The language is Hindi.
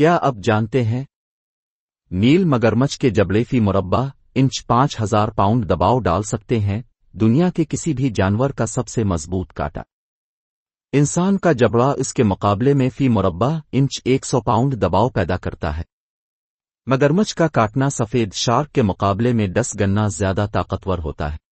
क्या आप जानते हैं नील मगरमच्छ के जबड़े फी मुरब्बा इंच पांच हजार पाउंड दबाव डाल सकते हैं दुनिया के किसी भी जानवर का सबसे मजबूत काटा इंसान का जबड़ा इसके मुकाबले में फी मुरब्बा इंच 100 पाउंड दबाव पैदा करता है मगरमच्छ का काटना सफेद शार्क के मुकाबले में दस गन्ना ज्यादा ताकतवर होता है